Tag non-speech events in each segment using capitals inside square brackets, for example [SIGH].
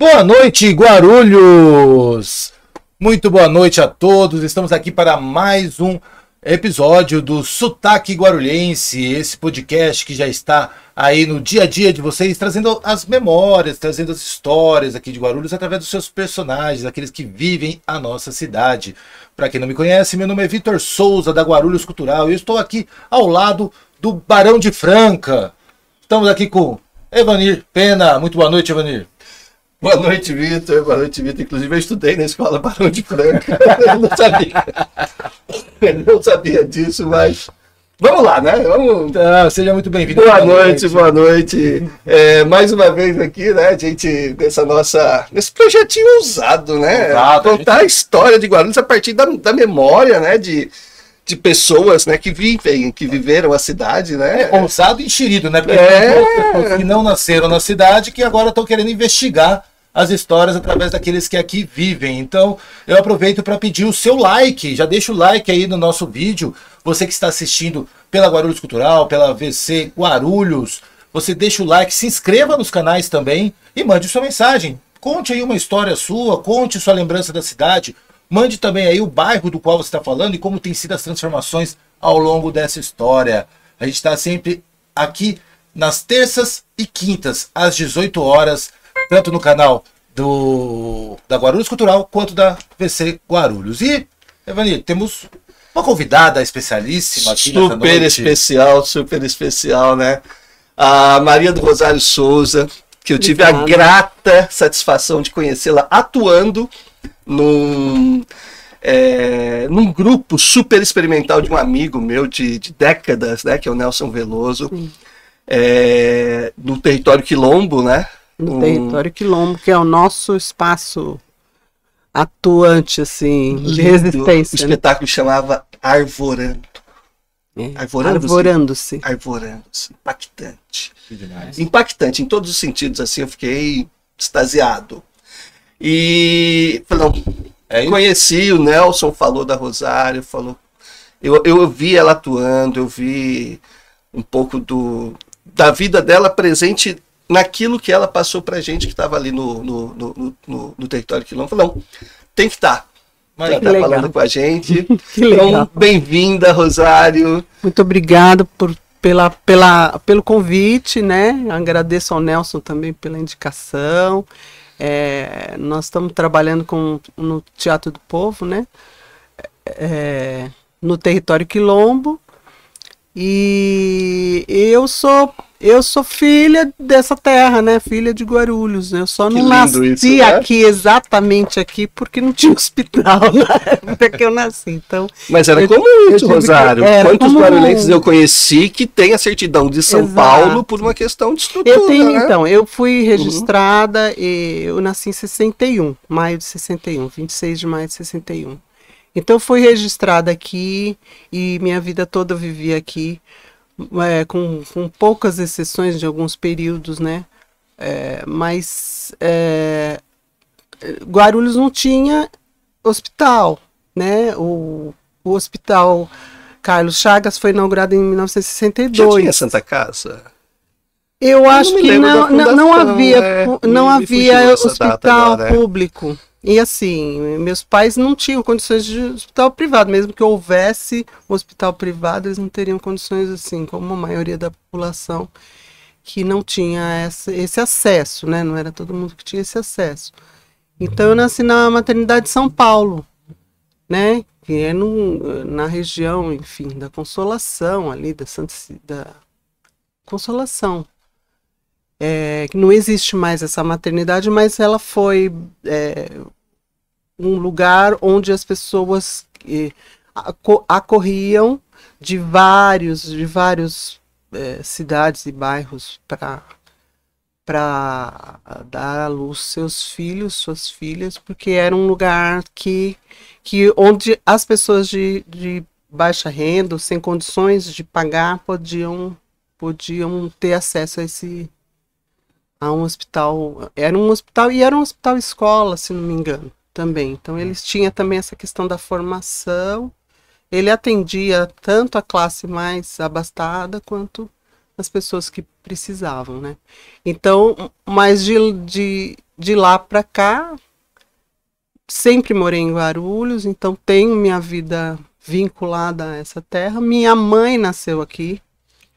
Boa noite, Guarulhos! Muito boa noite a todos. Estamos aqui para mais um episódio do Sotaque Guarulhense, esse podcast que já está aí no dia a dia de vocês, trazendo as memórias, trazendo as histórias aqui de Guarulhos através dos seus personagens, aqueles que vivem a nossa cidade. Para quem não me conhece, meu nome é Vitor Souza, da Guarulhos Cultural, e eu estou aqui ao lado do Barão de Franca. Estamos aqui com Evanir Pena. Muito boa noite, Evanir. Boa noite, Vitor. Boa noite, Vitor. Inclusive, eu estudei na escola Barão de Franca. [LAUGHS] Eu não sabia. Eu não sabia disso, mas. Vamos lá, né? Vamos... Então, seja muito bem-vindo. Boa, boa, noite, noite. boa noite. É, mais uma vez aqui, né, a gente, nessa nossa, nesse projetinho ousado, né? Exato, Contar a, gente... a, história de Guarulhos a partir da, da memória, né, de, de pessoas, né, que vivem, que viveram a cidade, né? É, ousado e enxerido, né? Porque é... tem pessoas que não nasceram na cidade que agora estão querendo investigar as histórias através daqueles que aqui vivem. Então, eu aproveito para pedir o seu like, já deixa o like aí no nosso vídeo. Você que está assistindo pela Guarulhos Cultural, pela VC Guarulhos, você deixa o like, se inscreva nos canais também e mande sua mensagem. Conte aí uma história sua, conte sua lembrança da cidade, mande também aí o bairro do qual você está falando e como tem sido as transformações ao longo dessa história. A gente está sempre aqui nas terças e quintas, às 18 horas, tanto no canal do da Guarulhos Cultural quanto da VC Guarulhos. E, Evani, temos uma convidada especialíssima aqui Super especial, super especial, né? A Maria do Rosário Souza, que eu tive Obrigada. a grata satisfação de conhecê-la atuando num, é, num grupo super experimental de um amigo meu de, de décadas, né? Que é o Nelson Veloso. É, do território quilombo, né? no o... Hum. território quilombo, que é o nosso espaço atuante, assim, Lindo. de resistência. O né? espetáculo né? chamava Arvorando. É. Arvorando-se. Arvorando-se. Arvorando-se. Impactante. Impactante em todos os sentidos, assim, eu fiquei extasiado. E falou é conheci o Nelson, falou da Rosário, falou. Eu, eu, eu vi ela atuando, eu vi um pouco do da vida dela presente naquilo que ela passou para a gente que estava ali no, no, no, no, território quilombo. Não, tem que estar. Tá. Ela está falando com a gente. [LAUGHS] Então, bem-vinda, Rosário. Muito obrigado por, pela, pela, pelo convite, né? Agradeço ao Nelson também pela indicação. É, nós estamos trabalhando com, no Teatro do Povo, né? É, no território quilombo e eu sou eu sou filha dessa terra, né? Filha de Guarulhos. Né? Eu só que não nasci isso, né? aqui, exatamente aqui, porque não tinha [LAUGHS] hospital na [LAUGHS] época que eu nasci. Então, Mas era como comum isso, Rosário. Era Quantos comum. guarulhenses eu conheci que tem a certidão de São Exato. Paulo por uma questão de estrutura? Eu tenho, né? então. Eu fui uhum. registrada, uhum. eu nasci em 61, maio de 61, 26 de maio de 61. Então fui registrada aqui e minha vida toda eu vivi aqui, é, com, com, poucas exceções de alguns períodos, né? É, mas é, Guarulhos não tinha hospital, né? O, o hospital Carlos Chagas foi inaugurado em 1962. Já tinha Santa Casa? Eu, acho que não, fundação, não havia, é, não me, havia me hospital agora, é. público. É. E assim, meus pais não tinham condições de hospital privado, mesmo que houvesse um hospital privado, eles não teriam condições assim, como a maioria da população que não tinha essa, esse acesso, né? Não era todo mundo que tinha esse acesso. Então eu nasci na maternidade de São Paulo, né? Que é no, na região, enfim, da Consolação ali, da Santa da Consolação, é, que não existe mais essa maternidade, mas ela foi é, um lugar onde as pessoas acorriam de vários, de vários é, cidades e bairros para para dar à luz seus filhos, suas filhas, porque era um lugar que, que onde as pessoas de, de baixa renda, sem condições de pagar, podiam podiam ter acesso a esse a um hospital. Era um hospital e era um hospital escola, se não me engano, também. Então é. eles tinham também essa questão da formação. Ele atendia tanto a classe mais abastada quanto as pessoas que precisavam, né? Então, mas de, de, de lá para cá, sempre morei em Guarulhos, então tenho minha vida vinculada a essa terra. Minha mãe nasceu aqui,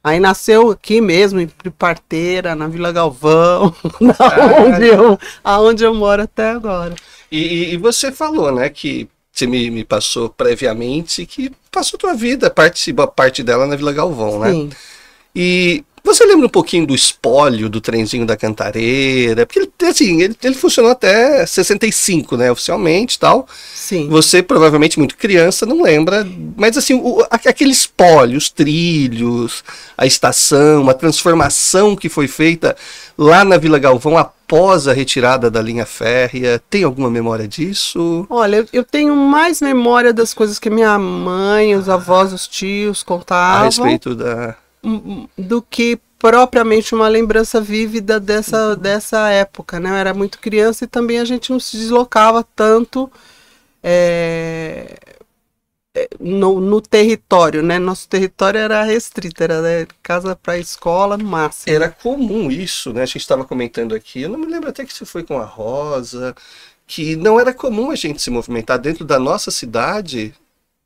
Aí nasceu aqui mesmo, em Parteira, na Vila Galvão, [LAUGHS] onde, eu, aonde eu moro até agora. E, e, você falou, né, que você me, me passou previamente, que passou tua vida, parte, parte dela na Vila Galvão, né? Sim. né? E você lembra um pouquinho do espólio do trenzinho da Cantareira? Porque ele, assim, ele, ele funcionou até 65, né, oficialmente tal. Sim. Você, provavelmente, muito criança, não lembra. Mas, assim, o, aquele espólio, os trilhos, a estação, a transformação que foi feita lá na Vila Galvão após a retirada da linha férrea. Tem alguma memória disso? Olha, eu tenho mais memória das coisas que minha mãe, os avós, os tios contavam. A respeito da do que propriamente uma lembrança vívida dessa, uhum. dessa época, né? Eu era muito criança e também a gente não se deslocava tanto é, no, no, território, né? Nosso território era restrito, era né? casa para escola no máximo. Era comum isso, né? A gente estava comentando aqui, eu não me lembro até que se foi com a Rosa, que não era comum a gente se movimentar dentro da nossa cidade,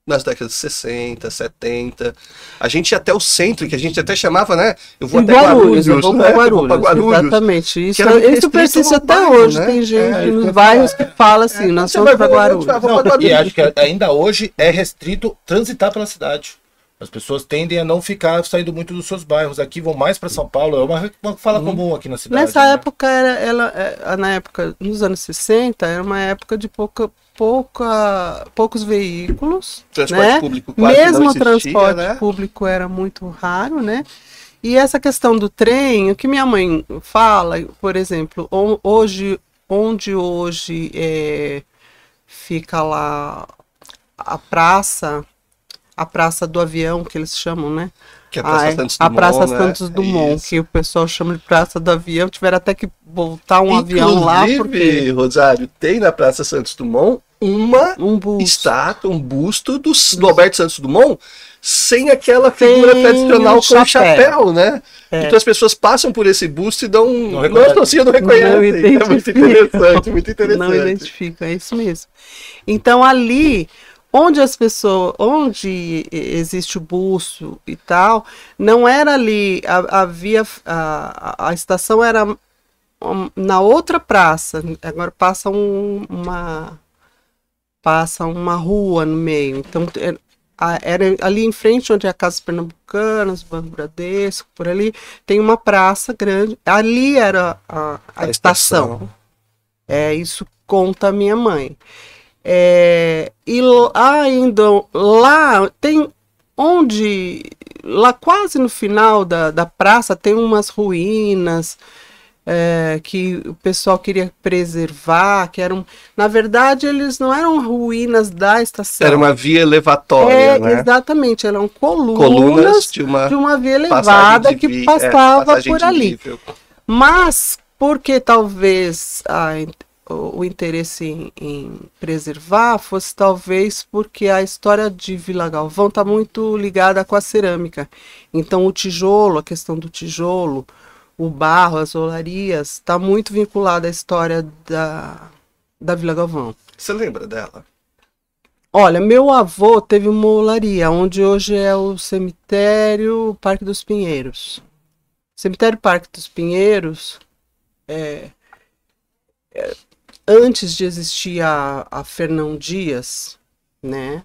nas décadas de 60, 70. A gente ia até o centro, que a gente até chamava, né? Eu vou em até né? Guarulhos, Guarulhos, eu vou para né? Guarulhos, Exatamente. Isso, é isso persiste até bairro, hoje. Né? Tem gente é, nos então, bairros que é. fala assim, nós somos para Guarulhos. Guarulhos. E acho que ainda hoje é restrito transitar pela cidade. As pessoas tendem a não ficar saindo muito dos seus bairros. Aqui vão mais para São Paulo. É uma, uma fala uhum. comum aqui na cidade. Nessa né? época era ela é, na época nos anos 60 era uma época de pouca pouca, poucos veículos. Transporte né? público quase Mesmo não existia, o transporte né? público era muito raro, né? E essa questão do trem, o que minha mãe fala, por exemplo, hoje, onde hoje é, fica lá a praça, a praça do avião, que eles chamam, né? Que é a Praça ah, é, Santos Dumont. A Praça né? Santos é Dumont, que o pessoal chama de Praça do Avião. Tiveram até que voltar um Inclusive, avião lá. Inclusive, porque... Rosário, tem na Praça Santos Dumont uma um estátua, um busto do, do Alberto Santos Dumont sem aquela figura tradicional com chapéu, chapéu né? É. Então as pessoas passam por esse busto e dão. Não, não não reconhecem. Não assim, é muito interessante, muito interessante. Não identifica, é isso mesmo. Então ali onde as pessoas, onde existe o busto e tal, não era ali, havia a, a, estação era hum, na outra praça. Agora passa um, uma passa uma rua no meio. Então, é, era ali em frente onde é a Casa Pernambucana, os Banco Bradesco, por ali, tem uma praça grande. Ali era a, a, a estação. estação. É, isso conta a minha mãe. É, e lá, ah, ainda lá tem onde lá quase no final da, da praça tem umas ruínas é, que o pessoal queria preservar, que eram. Na verdade, eles não eram ruínas da estação. Era uma via elevatória. É, né? Exatamente, eram colunas, colunas de, uma de uma via elevada que é, passava é, por ali. Mas porque talvez a, o interesse em, em, preservar fosse talvez porque a história de Vila Galvão está muito ligada com a cerâmica. Então o tijolo, a questão do tijolo, o barro, as olarias, está muito vinculado à história da, da Vila Galvão. Você lembra dela? Olha, meu avô teve uma olaria, onde hoje é o cemitério Parque dos Pinheiros. Cemitério Parque dos Pinheiros, é, é, antes de existir a, a Fernão Dias, né?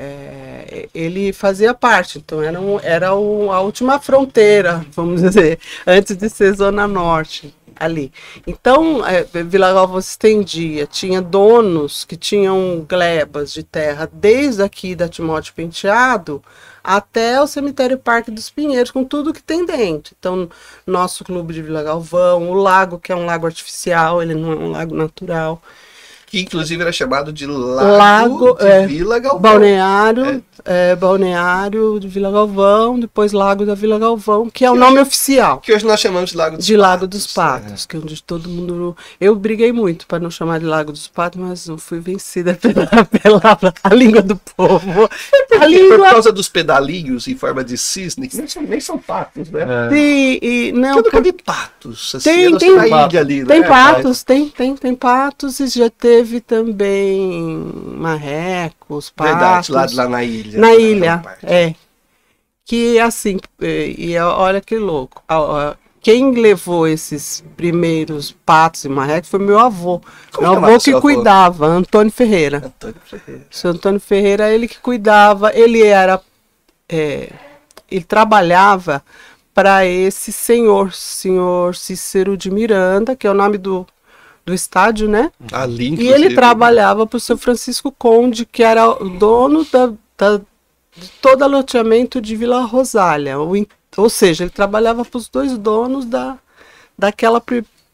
é, ele fazia parte, então era, um, era a última fronteira, vamos dizer, [LAUGHS] antes de ser Zona Norte ali. Então, é, Vila Nova se estendia, tinha donos que tinham glebas de terra desde aqui da Timóteo Penteado até o cemitério Parque dos Pinheiros, com tudo que tem dentro. Então, nosso clube de Vila Galvão, o lago, que é um lago artificial, ele não é um lago natural que inclusive era chamado de Lago, Lago de é, Vila Galvão. Balneário, é. É, Balneário de Vila Galvão, depois Lago da Vila Galvão, que é o nome hoje, oficial. Que hoje nós chamamos de Lago dos de Patos. De Lago dos Patos, é. que é onde todo mundo... Eu briguei muito para não chamar de Lago dos Patos, mas não fui vencida [LAUGHS] pela, pela a língua do povo. A língua... Por causa dos pedalinhos em forma de cisne, nem são, nem são patos, né? É. e, não... Porque eu nunca vi patos. Assim, tem, tem, né? patos, ali, tem, patos tem, tem, tem patos e já tem teve também marrecos, patos. Verdade, lá, lá na ilha. Na né, ilha, é. Que assim, é, e é, olha que louco. Quem levou esses primeiros patos e marrecos foi meu avô. Como meu é avô que cuidava, avô? Antônio Ferreira. Antônio Ferreira. O Antônio Ferreira, ele que cuidava, ele era. É, ele trabalhava para esse senhor, senhor Cícero de Miranda, que é o nome do do estádio, né? Ah, ali, E ele trabalhava para o São Francisco Conde, que era o dono da, da, de todo o loteamento de Vila Rosália. Ou, ou seja, ele trabalhava para os dois donos da, daquela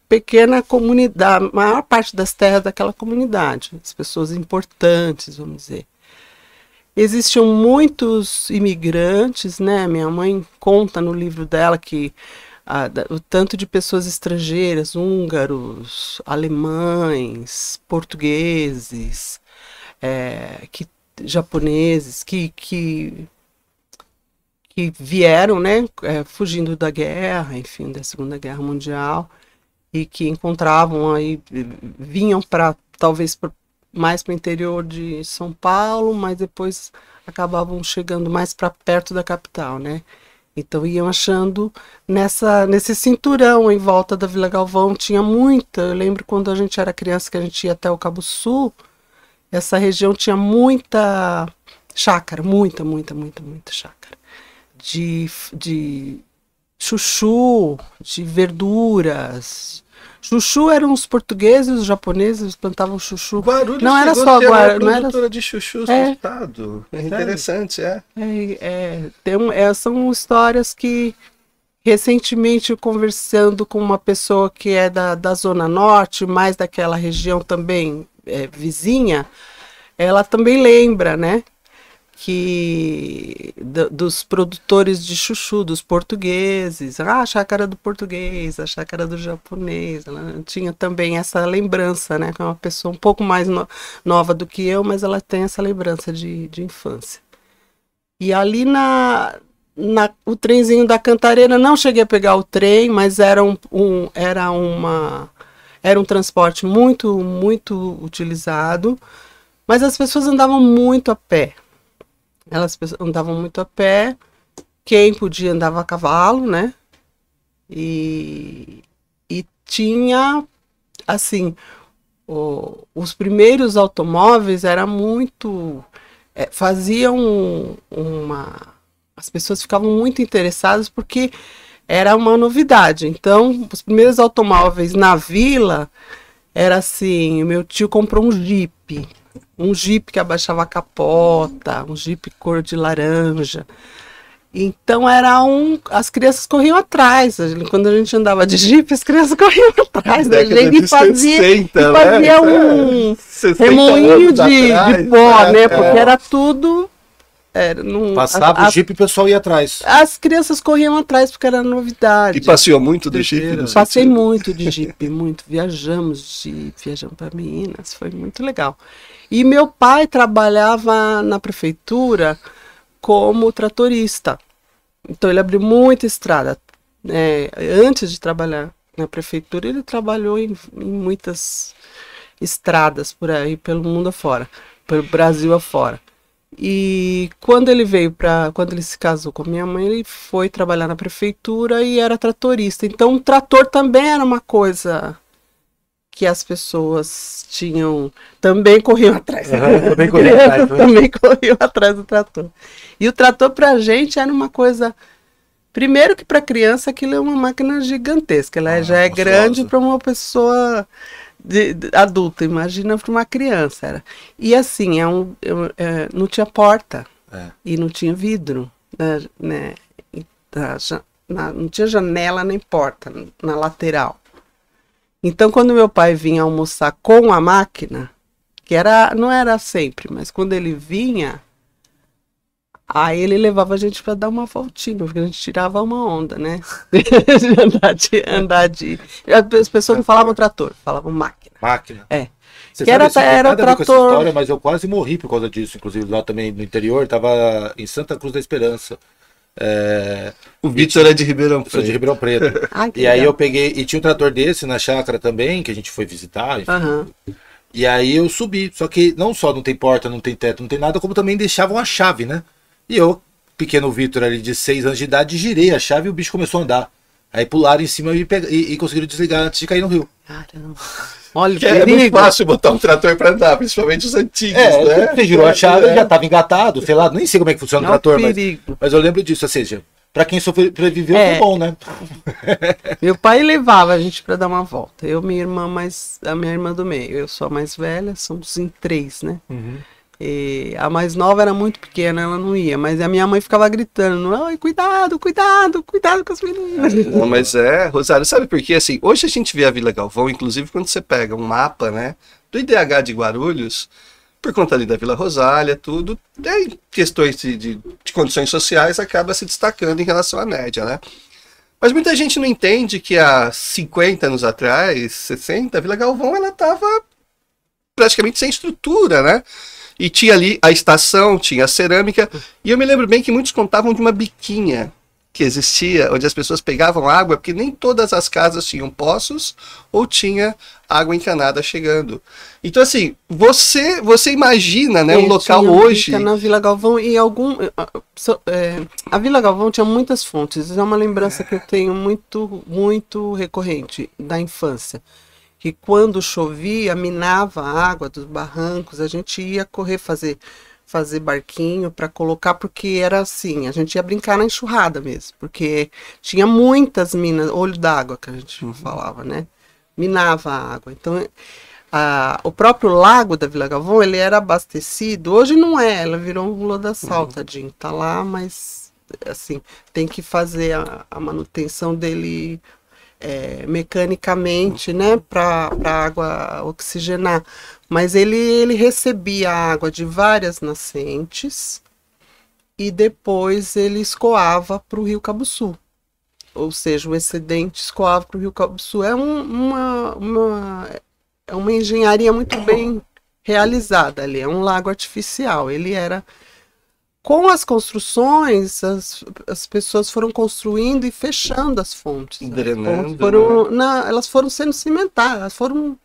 pequena comunidade, a maior parte das terras daquela comunidade, as pessoas importantes, vamos dizer. Existiam muitos imigrantes, né? Minha mãe conta no livro dela que a, da, o tanto de pessoas estrangeiras, húngaros, alemães, portugueses, é, que, japoneses, que, que, que vieram, né, é, fugindo da guerra, enfim, da Segunda Guerra Mundial, e que encontravam aí, vinham para, talvez, pra, mais para o interior de São Paulo, mas depois acabavam chegando mais para perto da capital, né? Então iam achando nessa nesse cinturão em volta da Vila Galvão tinha muita. Eu lembro quando a gente era criança que a gente ia até o Cabo Sul, essa região tinha muita chácara, muita, muita, muita, muita chácara de, de chuchu, de verduras, Chuchu eram os portugueses, os japoneses plantavam chuchu. Guarulhos não era só Guarulhos. Não era de chuchu é. estado. É interessante, é. é, é tem, é, são histórias que recentemente conversando com uma pessoa que é da, da zona norte, mais daquela região também é, vizinha, ela também lembra, né? que do, dos produtores de chuchu, dos portugueses, ah, a chácara do português, a chácara do japonês, ela tinha também essa lembrança, né, que é uma pessoa um pouco mais no, nova do que eu, mas ela tem essa lembrança de, de infância. E ali na, na o trenzinho da Cantareira, não cheguei a pegar o trem, mas era um, um era uma era um transporte muito muito utilizado, mas as pessoas andavam muito a pé, elas andavam muito a pé. Quem podia andava a cavalo, né? E, e tinha, assim, o, os primeiros automóveis era muito. É, faziam uma. As pessoas ficavam muito interessadas porque era uma novidade. Então, os primeiros automóveis na vila era assim: o meu tio comprou um Jeep um Jeep que abaixava a capota, um Jeep cor de laranja. Então era um. As crianças corriam atrás. Quando a gente andava de Jeep, as crianças [LAUGHS] corriam atrás da gente e fazia, 60, e fazia né? um é. remoinho de, de pó, né? é, né? Porque é. era tudo era, é, Passava a, o jipe e o pessoal ia atrás. As crianças corriam atrás porque era novidade. E passeou muito de jipe? Né? Passei muito de jipe, muito. Viajamos de viajamos para Minas, foi muito legal. E meu pai trabalhava na prefeitura como tratorista. Então ele abriu muita estrada. É, antes de trabalhar na prefeitura, ele trabalhou em, em muitas estradas por aí, pelo mundo afora, pelo Brasil afora. E quando ele veio para, quando ele se casou com a minha mãe, ele foi trabalhar na prefeitura e era tratorista. Então, o trator também era uma coisa que as pessoas tinham também corriam atrás. Uhum, [LAUGHS] também corriam atrás. do trator. E o trator para a gente era uma coisa Primeiro que para criança aquilo é uma máquina gigantesca, ela ah, já é ah, grande para uma pessoa de, de, adulta, imagina para uma criança. Era. E assim, é, é um, é, não tinha porta é. e não tinha vidro, né? né tá, na, não tinha janela nem porta na lateral. Então, quando meu pai vinha almoçar com a máquina, que era não era sempre, mas quando ele vinha, Aí ele levava a gente para dar uma voltinha, porque a gente tirava uma onda, né? de [LAUGHS] andar de. Andar de... As pessoas não falavam trator, falavam máquina. Máquina. É. Você que sabe, era, isso era nada trator. essa história, mas eu quase morri por causa disso. Inclusive, lá também no interior, estava em Santa Cruz da Esperança. É... O Vitor é de Ribeirão Preto. Sou de Ribeirão Preto. [LAUGHS] Ah, e legal. aí eu peguei. E tinha um trator desse na chácara também, que a gente foi visitar. Aham. E aí eu subi. Só que não só não tem porta, não tem teto, não tem nada, como também deixavam a chave, né? E eu, pequeno Vitor ali de 6 anos de idade, girei a chave e o bicho começou a andar. Aí pularam em cima e, pega... e, e conseguiram desligar antes de cair no rio. Caramba. [LAUGHS] Olha que, é muito fácil botar um trator para andar, principalmente os antigos, é, né? Você girou a chave, é. já estava engatado, sei lá, nem sei como é que funciona é o trator, mas, mas, eu lembro disso, ou seja, para quem sobreviveu é. bom, né? [LAUGHS] Meu pai levava a gente para dar uma volta. Eu, minha irmã mais a minha irmã do meio, eu sou a mais velha, somos em três, né? Uhum. E a mais nova era muito pequena, ela não ia, mas a minha mãe ficava gritando: Ai, cuidado, cuidado, cuidado com as meninas. É, não, mas é, Rosário, sabe por quê? Assim, hoje a gente vê a Vila Galvão, inclusive quando você pega um mapa, né, do IDH de Guarulhos, por conta ali da Vila Rosália, tudo, questões de, de, de condições sociais acaba se destacando em relação à média, né? Mas muita gente não entende que há 50 anos atrás, 60, a Vila Galvão ela estava praticamente sem estrutura, né? E tinha ali a estação, tinha a cerâmica. E eu me lembro bem que muitos contavam de uma biquinha que existia, onde as pessoas pegavam água, porque nem todas as casas tinham poços ou tinha água encanada chegando. Então assim, você você imagina, né, é, um local hoje na Vila Galvão e algum é, a Vila Galvão tinha muitas fontes. É uma lembrança que eu tenho muito muito recorrente da infância que quando chovia minava a água dos barrancos, a gente ia correr fazer fazer barquinho para colocar, porque era assim, a gente ia brincar na enxurrada mesmo, porque tinha muitas minas, olho d'água que a gente uhum. falava, né? Minava a água. Então, a, o próprio lago da Vila Galvão, ele era abastecido, hoje não é, ela virou um lodaçal, uhum. tadinho, tá lá, mas assim, tem que fazer a, a manutenção dele é, mecanicamente, né, para a água oxigenar. Mas ele, ele recebia água de várias nascentes e depois ele escoava para o rio Cabo Sul, Ou seja, o excedente escoava para o rio Sul. É um, uma, uma, é uma engenharia muito bem realizada ali, é um lago artificial. Ele era com as construções, as, as pessoas foram construindo e fechando as fontes. Drenando. Né? As né? foram, né? na, elas foram sendo cimentadas, elas foram.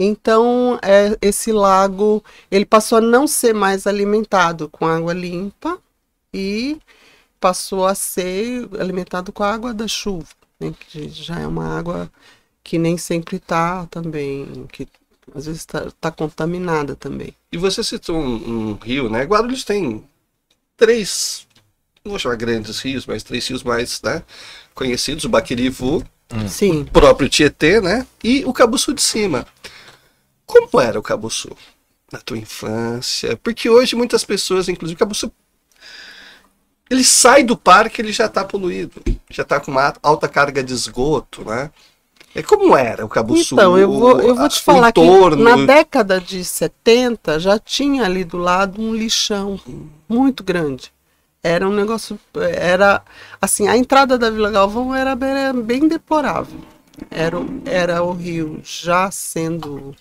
Então, é, esse lago ele passou a não ser mais alimentado com água limpa e passou a ser alimentado com a água da chuva, né, que já é uma água que nem sempre está também, que às vezes está tá contaminada também. E você citou um, um rio, né? Guarulhos tem três, não vou chamar grandes rios, mas três rios mais né, conhecidos, o Baquirivu, hum. Sim. o próprio Tietê, né? E o Cabuçu de Cima. Como era o Cabuçu na tua infância? Porque hoje muitas pessoas, inclusive o Cabuçu, ele sai do parque, ele já está poluído, já está com uma alta carga de esgoto, né? É como era o Cabo então, Sul? Então, eu vou, eu vou te falar entorno... que na década de 70 já tinha ali do lado um lixão muito grande. Era um negócio, era assim, a entrada da Vila Galvão era bem deplorável. Era, era o rio já sendo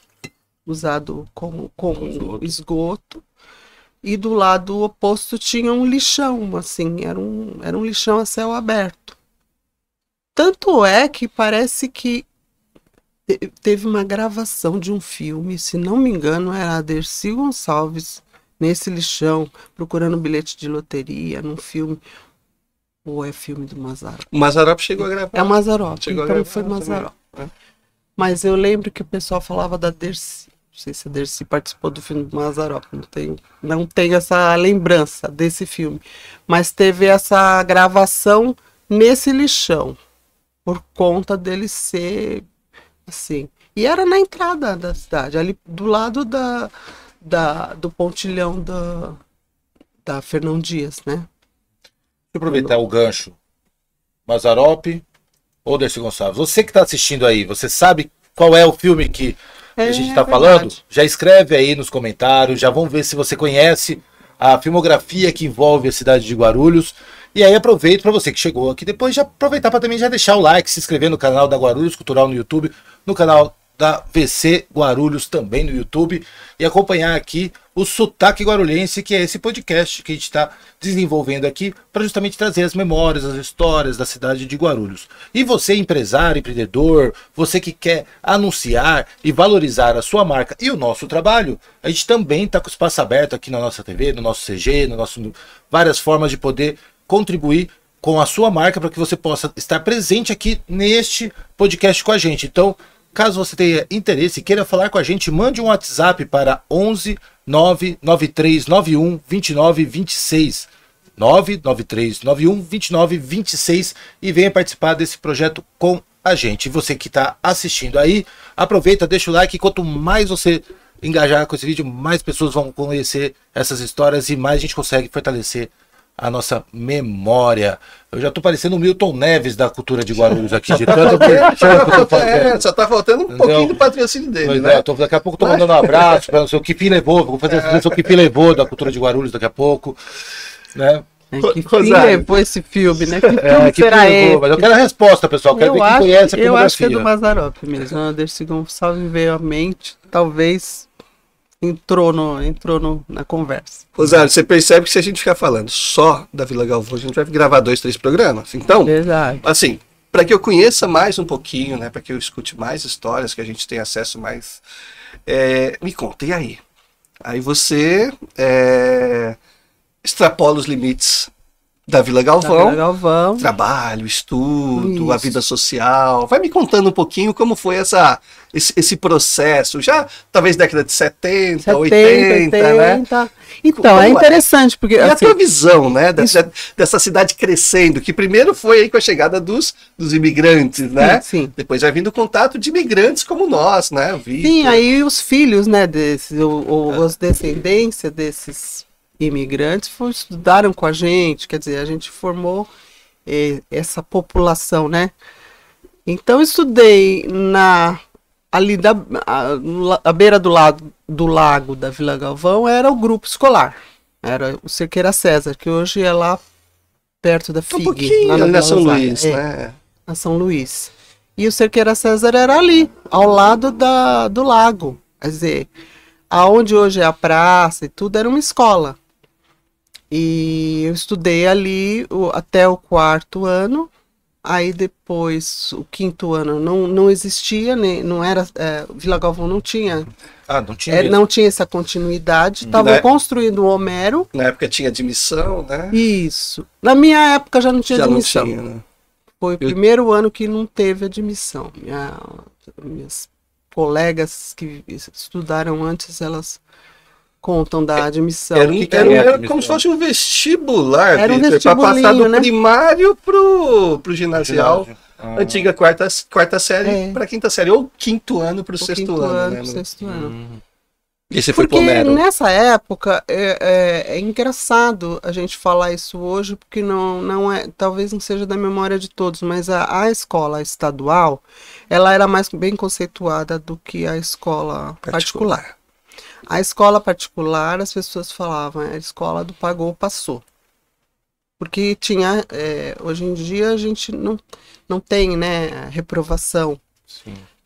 usado como, como esgoto. E do lado oposto tinha um lixão, assim, era um, era um lixão a céu aberto. Tanto é que parece que teve uma gravação de um filme, se não me engano, era a Dercy Gonçalves nesse lixão, procurando bilhete de loteria, num filme. Ou é filme do Mazarop? O Mazarop chegou a gravar. É o Mazarop, chegou então foi Mazarop. É. Mas eu lembro que o pessoal falava da Dercy. Não sei se a Dercy participou do filme do Mazarop, não tenho, não tenho essa lembrança desse filme. Mas teve essa gravação nesse lixão por conta dele ser assim. E era na entrada da cidade, ali do lado da, da do pontilhão da, da Fernão Dias, né? Deixa eu aproveitar o gancho. Mazarope ou Dercy Gonçalves? Você que está assistindo aí, você sabe qual é o filme que é, a gente está é falando? Já escreve aí nos comentários, já vamos ver se você conhece a filmografia que envolve a cidade de Guarulhos. E aí aproveito para você que chegou aqui depois, já aproveitar para também já deixar o like, se inscrever no canal da Guarulhos Cultural no YouTube, no canal da VC Guarulhos também no YouTube e acompanhar aqui o Sotaque Guarulhense, que é esse podcast que a gente está desenvolvendo aqui para justamente trazer as memórias, as histórias da cidade de Guarulhos. E você, empresário, empreendedor, você que quer anunciar e valorizar a sua marca e o nosso trabalho, a gente também está com o espaço aberto aqui na nossa TV, no nosso CG, no nosso várias formas de poder contribuir com a sua marca para que você possa estar presente aqui neste podcast com a gente. Então, caso você tenha interesse e queira falar com a gente, mande um WhatsApp para 11 99391 2926. 99391 2926 e venha participar desse projeto com a gente. Você que está assistindo aí, aproveita, deixa o like. Quanto mais você engajar com esse vídeo, mais pessoas vão conhecer essas histórias e mais a gente consegue fortalecer a nossa memória. Eu já estou parecendo o Milton Neves da cultura de Guarulhos aqui, de tanto [LAUGHS] é, é, só tá faltando um Entendeu? pouquinho do patrocínio dele. né? É, tô, daqui a pouco estou mandando um abraço para o seu Kipi Levou, vou fazer o expressão Kipi Levou da cultura de Guarulhos daqui a pouco. Né? É, que fim levou esse filme, né? Que é, filme é, que será filme Mas eu quero a resposta, pessoal. Quero eu ver quem acho, conhece a Eu acho que é do Mazarop mesmo. Anderson Gonçalves veio à mente, talvez entrou, no, entrou no, na conversa. Rosário, você percebe que se a gente ficar falando só da Vila Galvão, a gente vai gravar dois, três programas. Então, Verdade. assim, para que eu conheça mais um pouquinho, né, para que eu escute mais histórias, que a gente tenha acesso mais, é, me conta, e aí? Aí você é, extrapola os limites da Vila Galvão. Da Vila Galvão. Trabalho, estudo, Isso. a vida social. Vai me contando um pouquinho como foi essa, esse, esse processo, já talvez década de 70, 70 80, 80, né? Então, como é, é interessante, porque... E assim, a tua visão, né, dessa, dessa, cidade crescendo, que primeiro foi aí com a chegada dos, dos imigrantes, né? Sim, sim. Depois vai vindo o contato de imigrantes como nós, né? Sim, aí os filhos, né, desses, ou, ou ah. É. as descendências desses imigrantes estudaram com a gente, quer dizer, a gente formou eh, essa população, né? Então estudei na ali da a, a, beira do lado do lago da Vila Galvão era o grupo escolar, era o Cerqueira César, que hoje é lá perto da tá FIG, um lá na, na São Luís, é, né? Na São Luís. E o Cerqueira César era ali, ao lado da, do lago. Quer dizer, aonde hoje é a praça e tudo, era uma escola. E eu estudei ali o, até o quarto ano. Aí depois, o quinto ano não, não existia, nem, né? não era. É, Vila Galvão não tinha. Ah, não tinha. É, não tinha essa continuidade. Estavam uhum. é- construindo o Homero. Na época tinha admissão, né? Isso. Na minha época já não tinha já admissão. Não tinha, né? Foi o primeiro ano que não teve admissão. Minha, minhas colegas que estudaram antes, elas contam da é, admissão. Era, um, que era, é era como se fosse um vestibular, era um é para passar do né? primário pro, pro ginasial. Ah. Antiga quarta, quarta série é. para quinta série, ou quinto ano para o sexto ano. ano né? sexto hum. ano. Uhum. E foi porque nessa época é, é, é, engraçado a gente falar isso hoje, porque não, não é, talvez não seja da memória de todos, mas a, a escola estadual ela era mais bem conceituada do que a escola particular. particular. A escola particular, as pessoas falavam, é a escola do pagou, passou. Porque tinha, é, hoje em dia a gente não, não tem, né, reprovação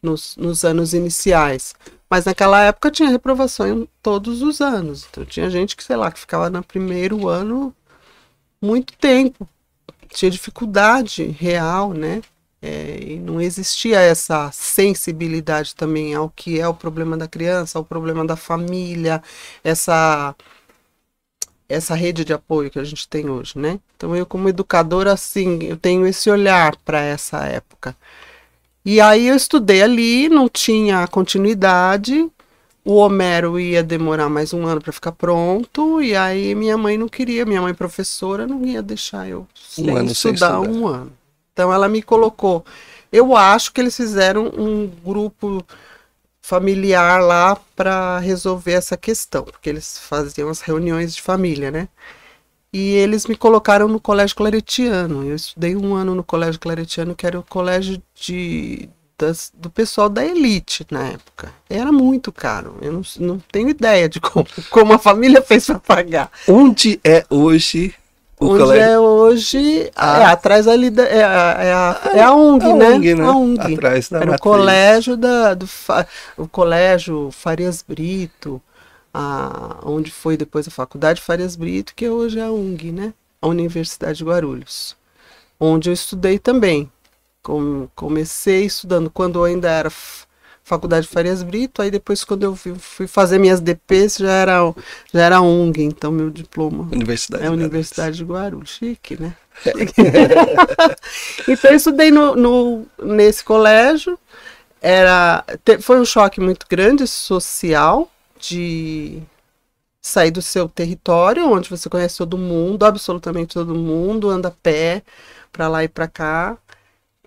nos, nos, anos iniciais. Mas naquela época tinha reprovação em todos os anos. Então tinha gente que, sei lá, que ficava no primeiro ano muito tempo. Tinha dificuldade real, né? É, e não existia essa sensibilidade também ao que é o problema da criança, ao problema da família, essa essa rede de apoio que a gente tem hoje, né? Então eu como educadora assim, eu tenho esse olhar para essa época. E aí eu estudei ali, não tinha continuidade. O Homero ia demorar mais um ano para ficar pronto e aí minha mãe não queria, minha mãe professora não ia deixar eu um estudar, estudar um ano. Então ela me colocou. Eu acho que eles fizeram um grupo familiar lá para resolver essa questão, porque eles faziam as reuniões de família, né? E eles me colocaram no colégio claretiano. Eu estudei um ano no colégio claretiano, que era o colégio de, das, do pessoal da elite na época. Era muito caro. Eu não, não tenho ideia de como, como a família fez para pagar. Onde é hoje onde colégio... é hoje, é ah. atrás ali, da, é, a, é, a, ah, é a ONG, a né? ONG, né? A ONG. Atrás da Era o colégio, da, do, o colégio Farias Brito, a, onde foi depois a faculdade Farias Brito, que hoje é a UNG, né? A Universidade de Guarulhos, onde eu estudei também. comecei estudando quando eu ainda era faculdade Farias Brito, aí depois quando eu fui fazer minhas DPs já era, já era ONG, então meu diploma. Universidade é Universidade de Guarulhos, chique, né? Chique. É. [LAUGHS] então eu estudei no, no, nesse colégio, era, te, foi um choque muito grande social de sair do seu território, onde você conhece todo mundo, absolutamente todo mundo, anda a pé para lá e para cá,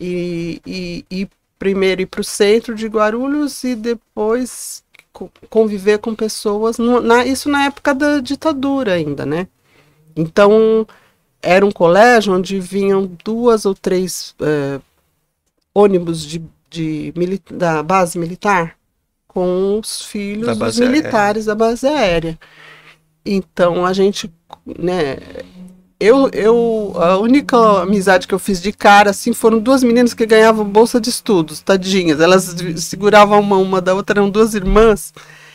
e, e, e primeiro ir para o centro de Guarulhos e depois conviver com pessoas. No, na, isso na época da ditadura ainda, né? Então, era um colégio onde vinham duas ou três é, ônibus de, de da base militar com os filhos dos militares aérea. da base aérea. Então, a gente, né, eu, eu, a única amizade que eu fiz de cara, assim, foram duas meninas que ganhavam bolsa de estudos, tadinhas. Elas seguravam uma uma da outra, eram duas irmãs.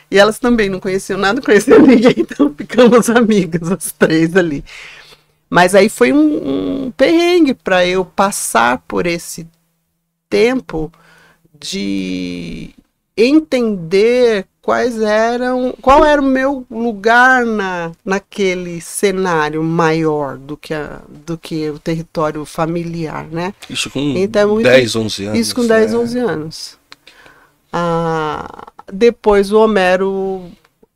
E elas também não conheciam nada, não [LAUGHS] conheciam ninguém, então ficamos amigas, as três ali. Mas aí foi um, um perrengue para eu passar por esse tempo de entender quais eram, qual era o meu lugar na, naquele cenário maior do que, a, do que o território familiar, né? Isso com então, 10, é 11 anos. Isso com 10, é. 11 anos. Ah, depois o Homero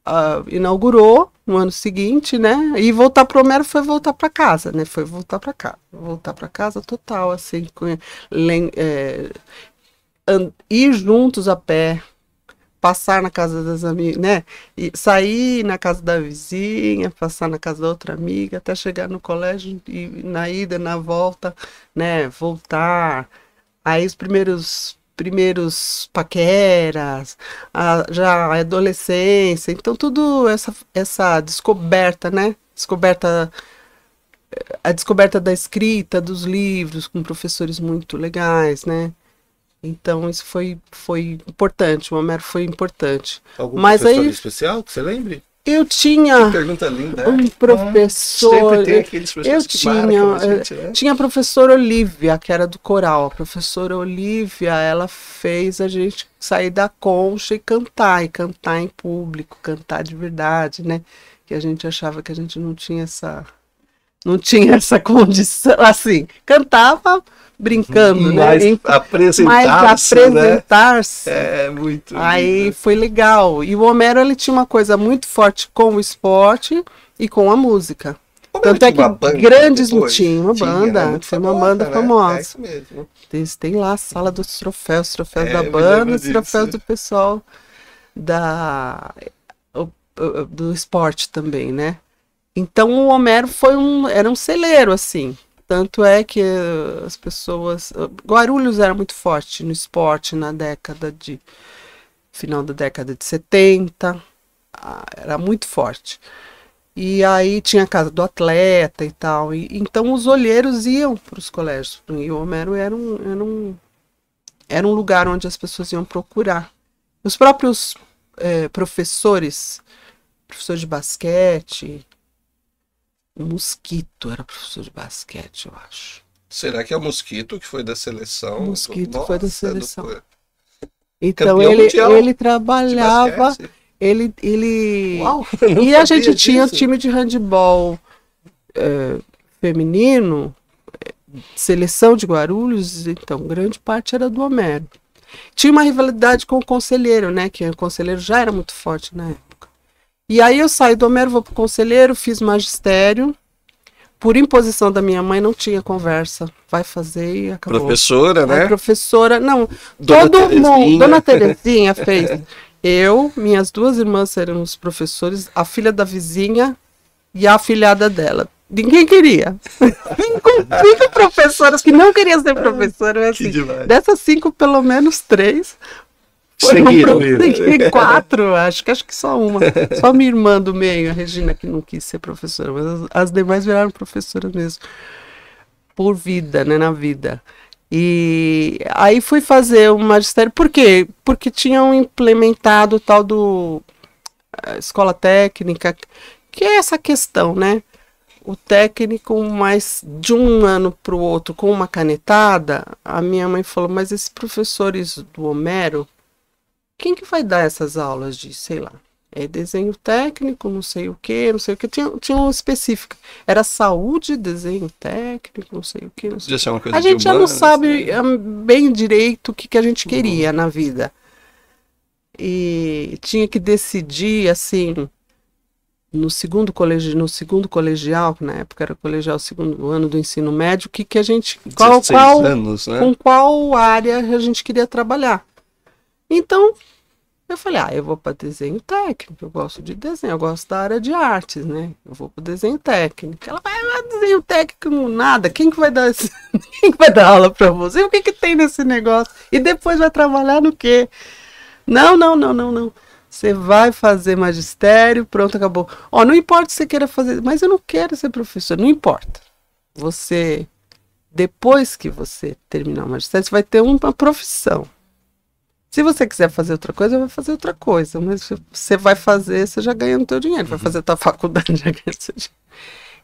ah, inaugurou no ano seguinte, né? E voltar para o Homero foi voltar para casa, né? Foi voltar para casa, voltar para casa total, assim, com, é, ir juntos a pé passar na casa das amigas, né? E sair na casa da vizinha, passar na casa da outra amiga, até chegar no colégio e na ida, na volta, né? Voltar. Aí os primeiros primeiros paqueras, a, já a adolescência, então tudo essa essa descoberta, né? Descoberta eh, a descoberta da escrita, dos livros, com professores muito legais, né? Então isso foi, foi importante, o Homero foi importante. Algum Mas professor aí, especial que você lembre? Eu tinha que pergunta linda. um é? professor. Ah, eu tinha, gente, eh, né? tinha a professora Olivia, que era do coral. A professora Olivia, ela fez a gente sair da concha e cantar, e cantar em público, cantar de verdade, né? Que a gente achava que a gente não tinha essa não tinha essa condição, assim, cantava brincando, né? mas né? apresentar Mas apresentar-se. Né? É muito. Aí lindo. foi legal. E o Homero ele tinha uma coisa muito forte com o esporte e com a música. Tanto é que grandes não tinha uma né? banda, tinha, foi uma banda né? famosa. É isso mesmo. Tem, lá a sala dos troféus, troféus é, da banda, os troféus do pessoal da do esporte também, né? Então o Homero foi um era um celeiro assim. Tanto é que eh, as pessoas. Eh, Guarulhos era muito forte no esporte na década de. final da década de 70. Era muito forte. E aí tinha a casa do atleta e tal. E, então os olheiros iam para os colégios. E o Homero era um, era, um, era um lugar onde as pessoas iam procurar. Os próprios é, professores, professor de basquete, o Mosquito era professor de basquete, eu acho. Será que é o Mosquito que foi da seleção? O Mosquito Nossa, foi da é seleção. Do... Então ele, ele trabalhava, ele ele Uau, [LAUGHS] e a gente disso. tinha time de handebol é, feminino, é, seleção de Guarulhos, então grande parte era do Homero. Tinha uma rivalidade com o conselheiro, né? Que o conselheiro já era muito forte na né? época. E aí eu saí do Homero, vou pro conselheiro, fiz magistério. Por imposição da minha mãe, não tinha conversa. Vai fazer e acabou. Professora, né? professora, não. Dona todo Terezinha. mundo. Dona Terezinha [LAUGHS] fez. Eu, minhas duas irmãs os professores, a filha da vizinha e a afilhada dela. Ninguém queria. [LAUGHS] cinco, cinco professoras que não queriam ser professoras. Assim, dessas cinco, pelo menos três Seguiram. Quatro, [LAUGHS] acho que acho que só uma. Só minha irmã do meio, a Regina, que não quis ser professora, mas as, as demais viraram professoras mesmo. Por vida, né? Na vida. E aí fui fazer o magistério, por quê? Porque tinham implementado o tal do eh, escola técnica, que é essa questão, né? O técnico, mais de um ano para o outro, com uma canetada, a minha mãe falou: Mas esses professores do Homero, quem que vai dar essas aulas de, sei lá, é desenho técnico, não sei o que, não sei o que. Tinha, tinha um específico. Era saúde, desenho técnico, não sei o que. Não sei. Uma coisa a gente já não sabe né? Ah, bem direito o que, que a gente uhum. queria uhum. na vida. E tinha que decidir, assim, no segundo, colegi no segundo colegial, que na época era colegial segundo ano do ensino médio, que, que a gente. Qual, qual, anos, né? Com qual área a gente queria trabalhar. Então, eu falei, ah, eu vou para desenho técnico, eu gosto de desenho, eu gosto da área de artes, né? Eu vou para desenho técnico. Ela vai, ah, desenho técnico, nada, quem que vai dar, esse... [LAUGHS] quem que vai dar aula para você? O que que tem nesse negócio? E depois vai trabalhar no quê? Não, não, não, não, não. Você vai fazer magistério, pronto, acabou. Ó, não importa se você queira fazer, mas eu não quero ser professor, não importa. Você, depois que você terminar o magistério, você vai ter uma profissão. Se você quiser fazer outra coisa, vai fazer outra coisa. Mas você vai fazer, você já ganha o teu dinheiro. Uhum. Vai fazer a tua [LAUGHS] faculdade, já ganha seu dinheiro.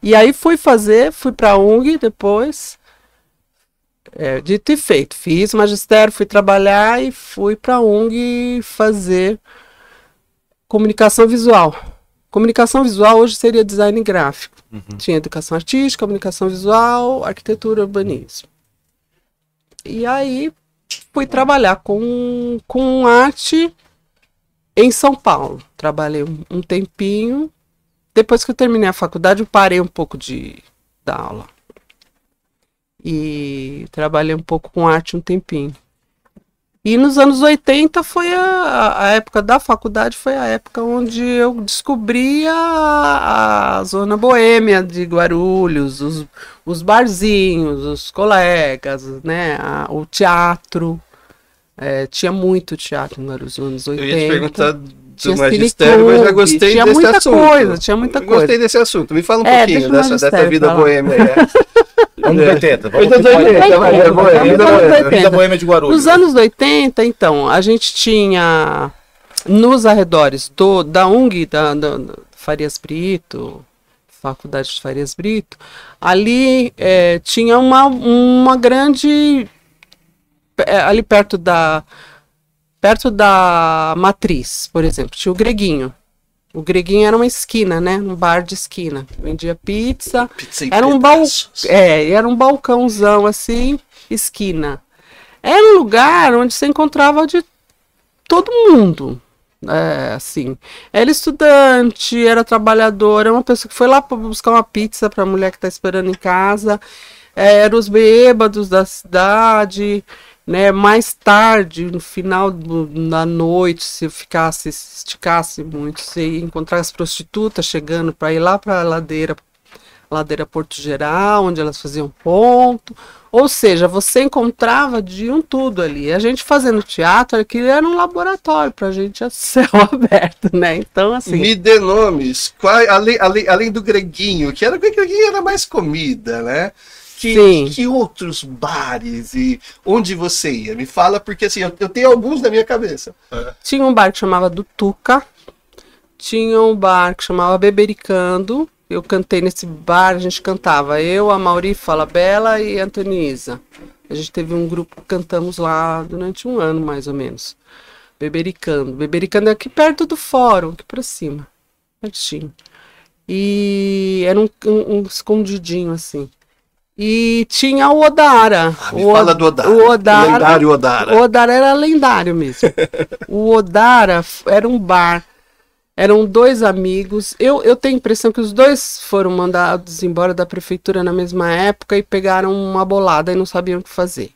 E aí fui fazer, fui para a UNG depois. É, dito e feito. Fiz magistério, fui trabalhar e fui para a UNG fazer comunicação visual. Comunicação visual hoje seria design gráfico. Uhum. Tinha educação artística, comunicação visual, arquitetura, urbanismo. E aí fui trabalhar com, com arte em São Paulo. Trabalhei um, um tempinho. Depois que eu terminei a faculdade, eu parei um pouco de da aula. E trabalhei um pouco com arte um tempinho. E nos anos 80 foi a, a época da faculdade, foi a época onde eu descobri a, a zona boêmia de Guarulhos, os, os barzinhos, os colegas, né? A, o teatro. É, tinha muito teatro em Guarulhos nos anos 80. Eu ia te perguntar do magistério, mas já gostei tinha desse muita assunto. Coisa, tinha muita coisa. Gostei desse assunto. Me fala um é, pouquinho dessa, dessa vida falar. boêmia. É. [LAUGHS] Anos 80. Vamos 80, boêmia de Guarulhos. Nos anos 80, então, a gente tinha nos arredores do, da UNG, da, da, da Farias Brito, Faculdade de Farias Brito, ali é, tinha uma, uma grande. É, ali perto da. Perto da matriz, por exemplo, tinha o Greguinho. O Greguinho era uma esquina, né? Um bar de esquina. Vendia pizza. pizza era um balcão. É, era um balcãozão assim, esquina. Era um lugar onde se encontrava de todo mundo. É, assim. Era estudante, era trabalhadora, uma pessoa que foi lá buscar uma pizza para a mulher que está esperando em casa. É, eram os bêbados da cidade né? Mais tarde, no final da noite, se eu ficasse, se esticasse muito, se encontrasse prostitutas chegando para ir lá para a ladeira, ladeira Porto Geral, onde elas faziam ponto. Ou seja, você encontrava de um tudo ali. A gente fazendo teatro, aquilo era um laboratório para a gente a céu [LAUGHS] aberto, né? Então, assim. Me dê nomes, qual, além, além, além do greguinho, que era o greguinho era mais comida, né? que, que outros bares e onde você ia? Me fala, porque assim, eu, eu tenho alguns na minha cabeça. É. Tinha um bar que chamava do Tuca, tinha um bar que chamava Bebericando. Eu cantei nesse bar, a gente cantava. Eu, a Mauri Bela e a Antoniza. A gente teve um grupo que cantamos lá durante um ano, mais ou menos. Bebericando. Bebericando é aqui perto do fórum, aqui pra cima. Pertinho. E era um, um, um escondidinho, assim. E tinha o Odara. Ah, o, fala do Odara. O Odara. Lendário Odara. O Odara era lendário mesmo. [LAUGHS] o Odara era um bar. Eram dois amigos. Eu, eu tenho a impressão que os dois foram mandados embora da prefeitura na mesma época e pegaram uma bolada e não sabiam o que fazer.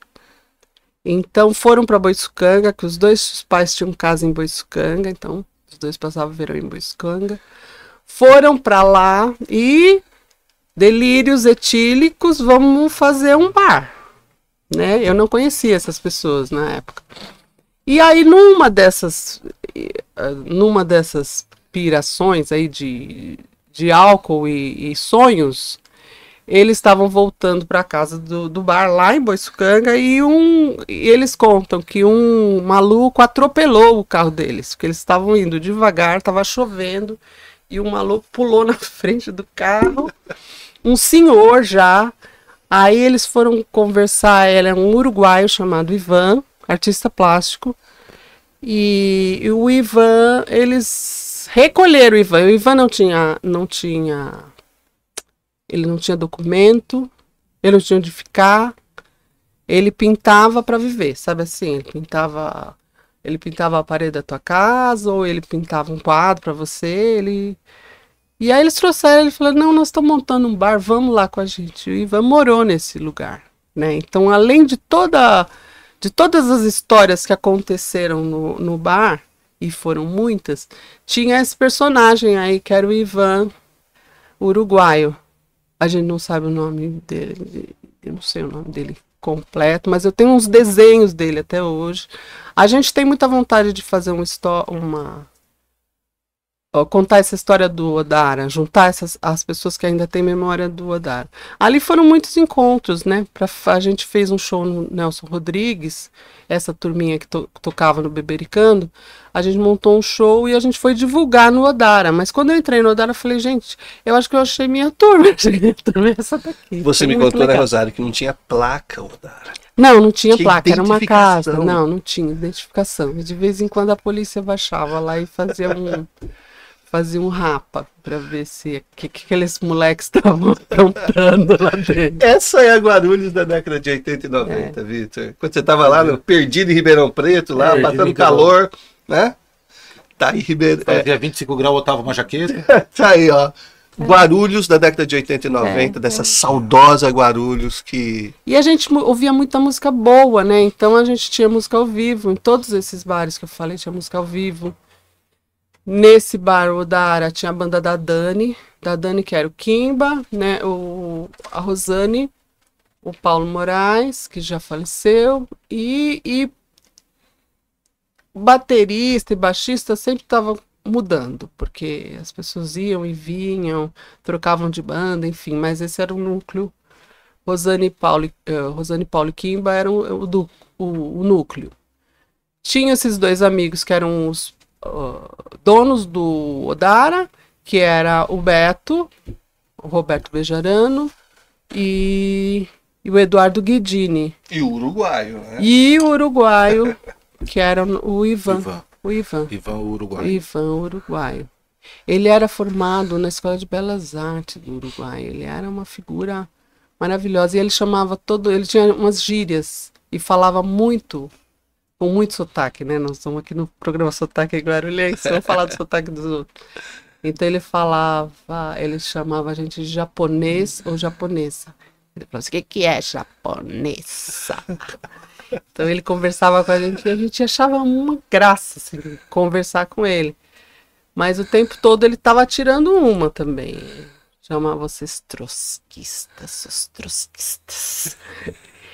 Então foram para Boiçucanga, que os dois pais tinham casa em Boiçucanga, então os dois passavam o verão em Boiçucanga. Foram para lá e delírios etílicos, vamos fazer um bar. Né? Eu não conhecia essas pessoas na época. E aí numa dessas ah, numa dessas pirações aí de, de álcool e, e sonhos, eles estavam voltando para casa do, do, bar lá em Boiçucanga e um e eles contam que um maluco atropelou o carro deles, porque eles estavam indo devagar, estava chovendo e o maluco pulou na [LAUGHS] frente do carro, um senhor já. Aí eles foram conversar, ele é um uruguaio chamado Ivan, artista plástico. E, e o Ivan, eles recolheram o Ivan. O Ivan não tinha, não tinha, ele não tinha documento, ele não tinha onde ficar. Ele pintava para viver, sabe assim? Ele pintava ele pintava a parede da tua casa, ou ele pintava um quadro para você, ele... E aí eles trouxeram, ele falou, não, nós estamos montando um bar, vamos lá com a gente. E o Ivan morou nesse lugar, né? Então, além de toda... De todas as histórias que aconteceram no, no bar, e foram muitas, tinha esse personagem aí, que era o Ivan uruguaio. A gente não sabe o nome dele, eu não sei o nome dele completo, mas eu tenho uns desenhos dele até hoje. A gente tem muita vontade de fazer um uma contar essa história do Odara, juntar essas, as pessoas que ainda têm memória do Odara. Ali foram muitos encontros, né? Pra, a gente fez um show no Nelson Rodrigues, essa turminha que to, tocava no Bebericando, a gente montou um show e a gente foi divulgar no Odara. Mas quando eu entrei no Odara, eu falei, gente, eu acho que eu achei minha turma, [LAUGHS] minha turma essa daqui. Você me contou, né, legal. né, Rosário, que não tinha placa Odara. Não, não tinha que placa, era uma casa. Não, não tinha identificação. de vez em quando a polícia baixava lá e fazia um... [LAUGHS] fazer um rapa para ver se que, que aqueles moleques estavam [LAUGHS] aprontando lá dentro. Essa é a Guarulhos da década de 80 e 90, é. Vitor. Quando você estava lá no perdido em Ribeirão Preto, lá batendo passando calor, né? Tá aí Ribeirão. Fazia 25 é. graus, botava uma jaqueta. [LAUGHS] tá aí, ó. É. Guarulhos da década de 80 e 90, é, dessa é. saudosa Guarulhos que. E a gente ouvia muita música boa, né? Então a gente tinha música ao vivo. Em todos esses bares que eu falei, tinha música ao vivo. Nesse bar, o da Ara, tinha a banda da Dani, da Dani que era o Kimba, né, o, a Rosane, o Paulo Moraes, que já faleceu, e, e baterista e baixista sempre estavam mudando, porque as pessoas iam e vinham, trocavam de banda, enfim, mas esse era o núcleo. Rosane Paulo, uh, eh, Rosane Paulo e Kimba eram o, do, o, o núcleo. Tinha esses dois amigos que eram os ah, donos do Odara, que era o Beto, o Roberto Bejarano e, e o Eduardo Guidini. E o uruguaio, né? E o uruguaio, [LAUGHS] que era o Ivan. Ivan. O Ivan. Ivan uruguaio. Ivan uruguaio. Ele era formado na Escola de Belas Artes do Uruguai. Ele era uma figura maravilhosa e ele chamava todo, ele tinha umas gírias e falava muito com muito sotaque, né? Nós estamos aqui no programa Sotaque Guarulhense, vamos falar do sotaque dos outros. Então ele falava, ele chamava a gente de japonês ou japonesa. Ele falou assim, o que, que é japonesa? então ele conversava com a gente e a gente achava uma graça assim, conversar com ele. Mas o tempo todo ele estava tirando uma também. Chamava vocês trotskistas, os trotskistas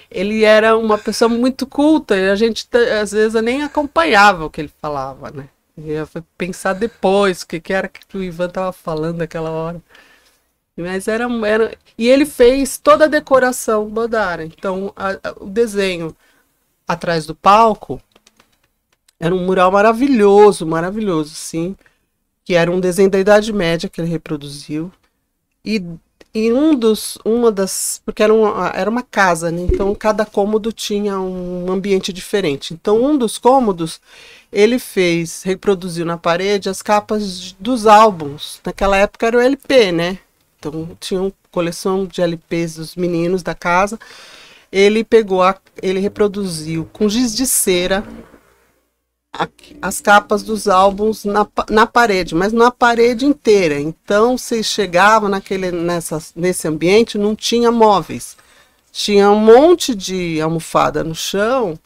ele era uma pessoa muito culta e a gente às vezes nem acompanhava o que ele falava, né? eu fui pensar depois o que, que era que o Ivan estava falando naquela hora. Mas era, era. E ele fez toda a decoração do Odara. Então, a, a, o desenho atrás do palco era um mural maravilhoso, maravilhoso, sim. Que era um desenho da Idade Média que ele reproduziu. E e um dos, uma das, porque era uma, era uma casa, né? então cada cômodo tinha um ambiente diferente. Então um dos cômodos ele fez, reproduziu na parede as capas dos álbuns. Naquela época era o LP, né? Então tinha coleção de LPs dos meninos da casa. Ele pegou, a, ele reproduziu com giz de cera a, as capas dos álbuns na, na parede, mas na parede inteira. Então, se chegava naquele, nessa, nesse ambiente, não tinha móveis. Tinha um monte de almofada no chão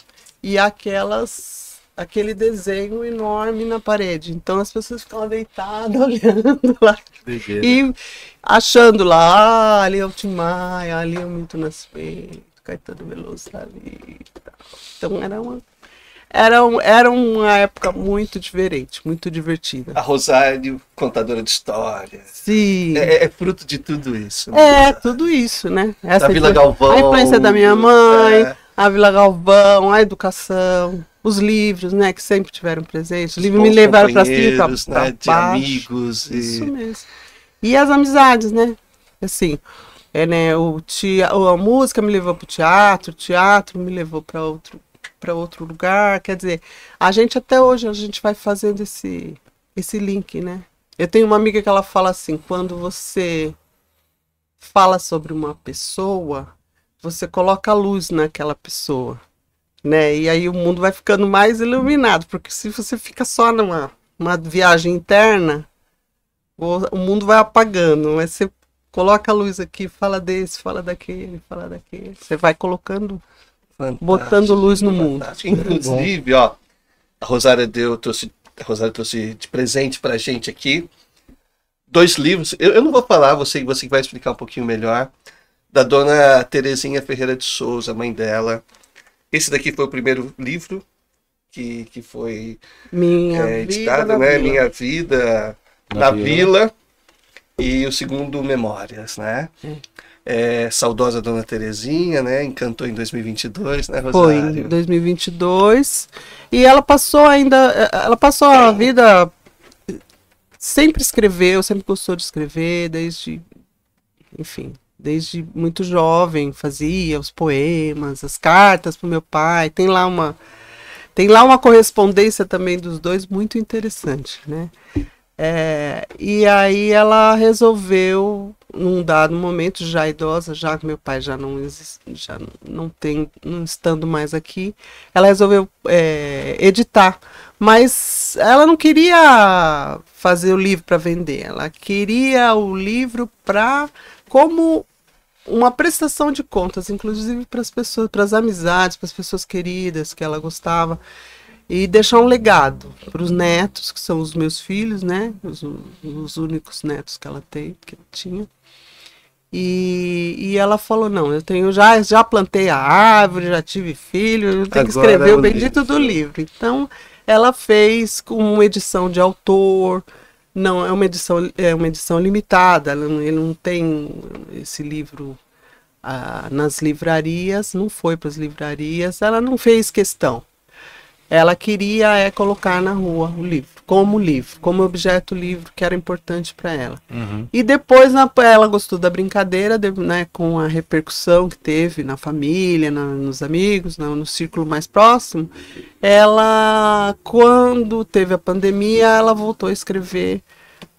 e aquelas aquele desenho enorme na parede. Então as pessoas ficavam deitadas [LAUGHS] olhando lá e achando lá, ah, ali é o Tim Maia, ali é o Milton Nascimento, Caetano Veloso ali. Então era uma era, um, era uma época muito diferente, muito divertida. A Rosário, contadora de histórias Sim. É, é fruto de tudo isso. É, é tudo isso, né? Essa da Vila Galvão. A influência da minha mãe, é. a Vila Galvão, a educação, os livros, né? Que sempre tiveram presente. Os livros me levaram para cima, para né, De amigos. Isso e... mesmo. E as amizades, né? Assim, é, né, o te a música me levou para o teatro, o teatro me levou para outro para outro lugar. Quer dizer, a gente até hoje a gente vai fazendo esse esse link, né? Eu tenho uma amiga que ela fala assim, quando você fala sobre uma pessoa, você coloca a luz naquela pessoa, né? E aí o mundo vai ficando mais iluminado, porque se você fica só numa uma viagem interna, o, o mundo vai apagando, mas você coloca a luz aqui, fala desse, fala daquele, fala daquele. Você vai colocando Fantástico, botando luz no mundo. Inclusive, ó, a Rosária deu, trouxe, a Rosária trouxe de presente pra gente aqui dois livros. Eu, eu não vou falar, você, você vai explicar um pouquinho melhor. Da dona Terezinha Ferreira de Souza, mãe dela. Esse daqui foi o primeiro livro que, que foi Minha é, editado, né? Vila. Minha Vida na, na vila. vila. E o segundo, Memórias, né? É, saudosa Dona Terezinha, né? Encantou em 2022, né, Rosário? Foi em 2022. E ela passou ainda, ela passou a vida sempre escreveu, sempre gostou de escrever, desde enfim, desde muito jovem, fazia os poemas, as cartas para o meu pai. Tem lá uma tem lá uma correspondência também dos dois muito interessante, né? É, e aí ela resolveu, num dado momento, já idosa, já que meu pai já não existe, já não tem, não estando mais aqui, ela resolveu é, editar. Mas ela não queria fazer o livro para vender, ela queria o livro para como uma prestação de contas, inclusive para as pessoas, para as amizades, para as pessoas queridas que ela gostava e deixar um legado para os netos, que são os meus filhos, né? Os, os únicos netos que ela tem, que eu tinha. E, e ela falou: não, eu tenho já, já plantei a árvore, já tive filho, eu tenho Agora que é escrever é o bendito livro. do livro. Então, ela fez com uma edição de autor. Não, é uma edição, é uma edição limitada, ele não tem esse livro ah, nas livrarias, não foi para as livrarias, ela não fez questão ela queria é colocar na rua o livro, como livro, como objeto livro que era importante para ela. Uhum. E depois na, ela gostou da brincadeira, de, né, com a repercussão que teve na família, na, nos amigos, na, no círculo mais próximo. Ela, quando teve a pandemia, ela voltou a escrever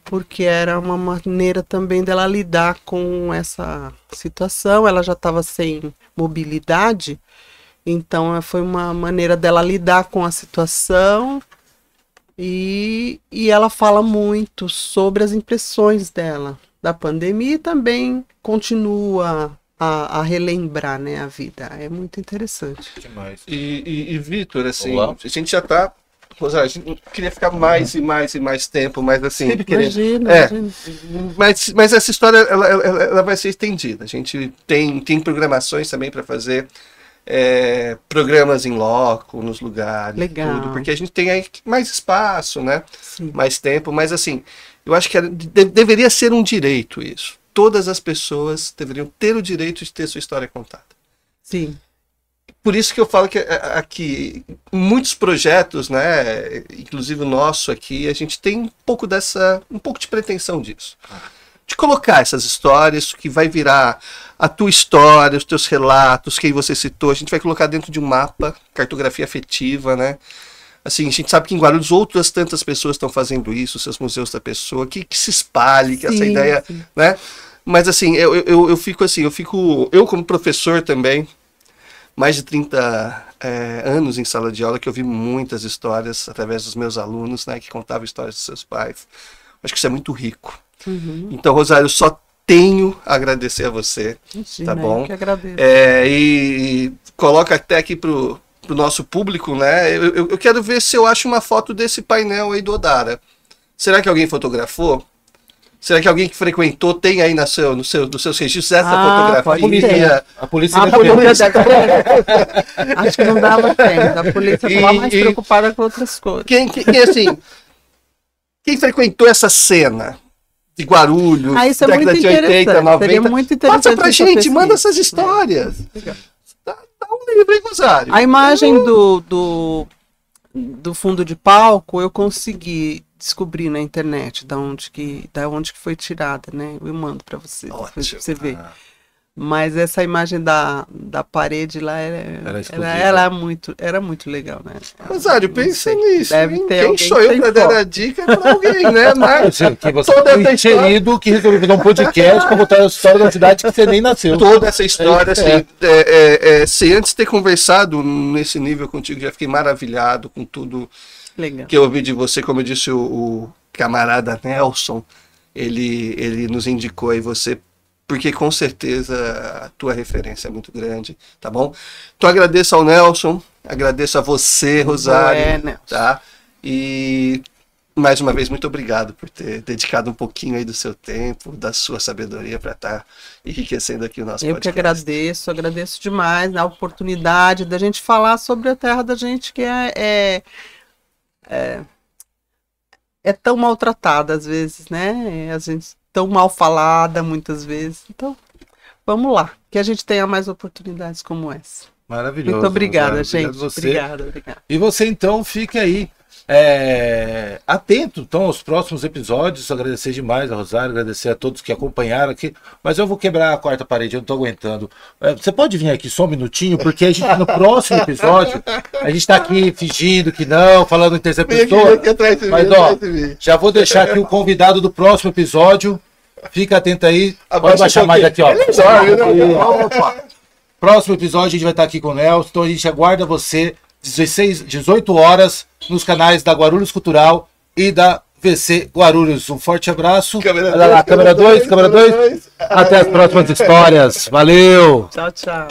porque era uma maneira também dela lidar com essa situação. Ela já estava sem mobilidade. Então eh, foi uma maneira dela lidar com a situação. E, e ela fala muito sobre as impressões dela da pandemia e também continua a, a relembrar né, a vida. É muito interessante. Demais. E, e, e Vitor, assim, Olá. a gente já está a gente queria ficar mais e mais e mais tempo, mas assim. Imagina, é, imagina. Mas, mas essa história ela, ela, ela, vai ser estendida. A gente tem, tem programações também para fazer é, programas em loco, nos lugares, Legal. tudo, porque a gente tem aí mais espaço, né? Sim. Mais tempo, mas assim, eu acho que de deveria ser um direito isso. Todas as pessoas deveriam ter o direito de ter sua história contada. Sim. Por isso que eu falo que é, é, aqui muitos projetos, né, inclusive o nosso aqui, a gente tem um pouco dessa, um pouco de pretensão disso. Ah de colocar essas histórias, que vai virar a tua história, os teus relatos, quem você citou, a gente vai colocar dentro de um mapa, cartografia afetiva, né? Assim, a gente sabe que em Guarulhos outras tantas pessoas estão fazendo isso, seus museus da pessoa, que, que se espalhe, que sim, essa ideia, sim. né? Mas assim, eu, eu, eu fico assim, eu fico, eu como professor também, mais de 30 é, eh, anos em sala de aula, que eu vi muitas histórias através dos meus alunos, né, que contavam histórias dos seus pais. Acho que isso é muito rico. Uhum. Então, Rosário, só tenho a agradecer a você. Imagina, tá bom? Eu que agradeço. É, e, coloca até aqui pro, pro nosso público, né? Eu, eu, quero ver se eu acho uma foto desse painel aí do Odara. Será que alguém fotografou? Será que alguém que frequentou tem aí na seu, no seu, nos seus registros essa ah, fotografia? A polícia, a polícia, a Acho que não dava tempo. A polícia tá estava mais e, preocupada com outras coisas. Quem, quem, assim, quem frequentou essa cena? de Guarulhos, ah, isso é década de 80, 90. muito interessante Passa pra gente, manda essas histórias. É. Dá, dá, um livro, hein, Rosário? A imagem do, do, do fundo de palco eu consegui descobrir na internet da onde que, da onde que foi tirada, né? Eu mando para você, pra você ver. Ah. Mas essa imagem da, da parede lá é, era, era, era muito, era muito legal, né? Rosário, pensa nisso. Deve ter Quem sou eu para dar a dica para alguém, né? [LAUGHS] Mas assim, que você toda foi história que resolveu fazer um podcast para contar a história da cidade que você nem nasceu. Toda essa história, é, assim, é. É, é. é, se antes de ter conversado nesse nível contigo, já fiquei maravilhado com tudo legal. que eu ouvi de você, como eu disse o, o camarada Nelson, ele, ele nos indicou aí você porque com certeza a tua referência é muito grande, tá bom? Então agradeço ao Nelson, agradeço a você, Rosário, é, Nelson. tá? E mais uma vez, muito obrigado por ter dedicado um pouquinho aí do seu tempo, da sua sabedoria para estar tá enriquecendo aqui o nosso Eu podcast. Eu que agradeço, agradeço demais a oportunidade da gente falar sobre a terra da gente que é, é, é, é tão maltratada às vezes, né? A gente tão mal falada muitas vezes. Então, vamos lá, que a gente tenha mais oportunidades como essa. Maravilhoso. Muito obrigada, gente. você. Obrigada, obrigada. E você então fique aí é, atento então aos próximos episódios. Agradecer demais a Rosário, agradecer a todos que acompanharam aqui. Mas eu vou quebrar a quarta parede, eu não tô aguentando. É, você pode vir aqui só um minutinho, porque a gente tá no próximo episódio a gente tá aqui fingindo que não, falando em terceira pessoa. Mas ó, já vou deixar aqui o convidado do próximo episódio. Fica atento aí. Pode baixar mais aqui, ó. Né? Opa. Próximo episódio a gente vai estar aqui com o Nelson. Então a gente aguarda você 16, 18 horas nos canais da Guarulhos Cultural e da VC Guarulhos. Um forte abraço. Câmera 2, câmera 2. Até as próximas histórias. Valeu. Tchau, tchau.